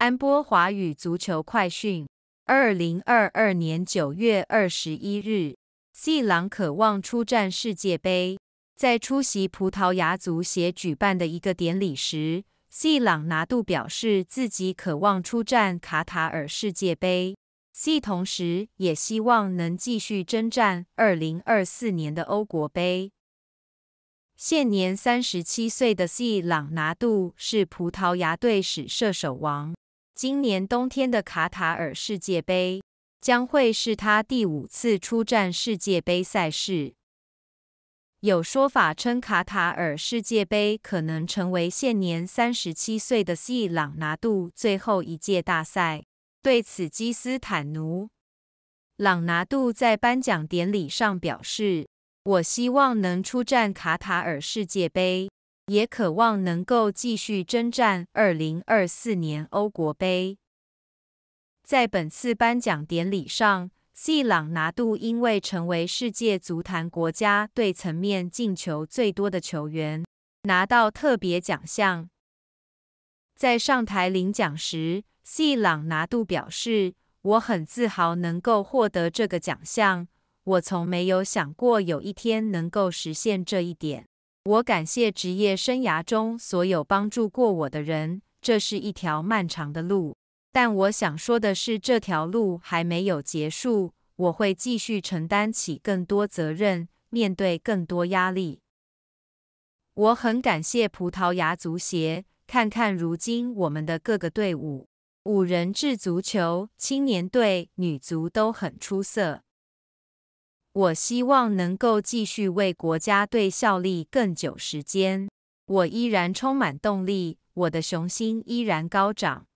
安波华语足球快讯，二零二二年九月二十一日，C 朗渴望出战世界杯。在出席葡萄牙足协举办的一个典礼时，C 朗拿度表示自己渴望出战卡塔尔世界杯。C 同时也希望能继续征战二零二四年的欧国杯。现年三十七岁的 C 朗拿度是葡萄牙队史射手王。今年冬天的卡塔尔世界杯将会是他第五次出战世界杯赛事。有说法称，卡塔尔世界杯可能成为现年三十七岁的 C 朗拿度最后一届大赛。对此，基斯坦奴朗拿度在颁奖典礼上表示：“我希望能出战卡塔尔世界杯。”也渴望能够继续征战二零二四年欧国杯。在本次颁奖典礼上，西朗拿度因为成为世界足坛国家队层面进球最多的球员，拿到特别奖项。在上台领奖时，西朗拿度表示：“我很自豪能够获得这个奖项，我从没有想过有一天能够实现这一点。”我感谢职业生涯中所有帮助过我的人。这是一条漫长的路，但我想说的是，这条路还没有结束。我会继续承担起更多责任，面对更多压力。我很感谢葡萄牙足协。看看如今我们的各个队伍：五人制足球、青年队、女足都很出色。我希望能够继续为国家队效力更久时间，我依然充满动力，我的雄心依然高涨。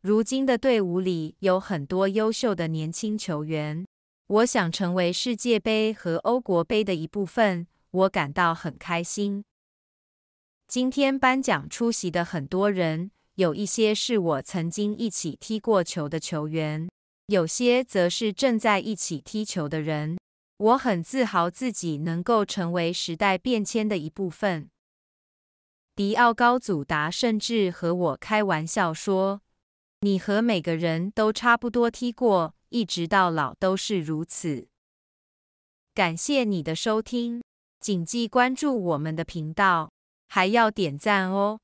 如今的队伍里有很多优秀的年轻球员，我想成为世界杯和欧国杯的一部分，我感到很开心。今天颁奖出席的很多人，有一些是我曾经一起踢过球的球员。有些则是正在一起踢球的人。我很自豪自己能够成为时代变迁的一部分。迪奥高祖达甚至和我开玩笑说：“你和每个人都差不多踢过，一直到老都是如此。”感谢你的收听，谨记关注我们的频道，还要点赞哦！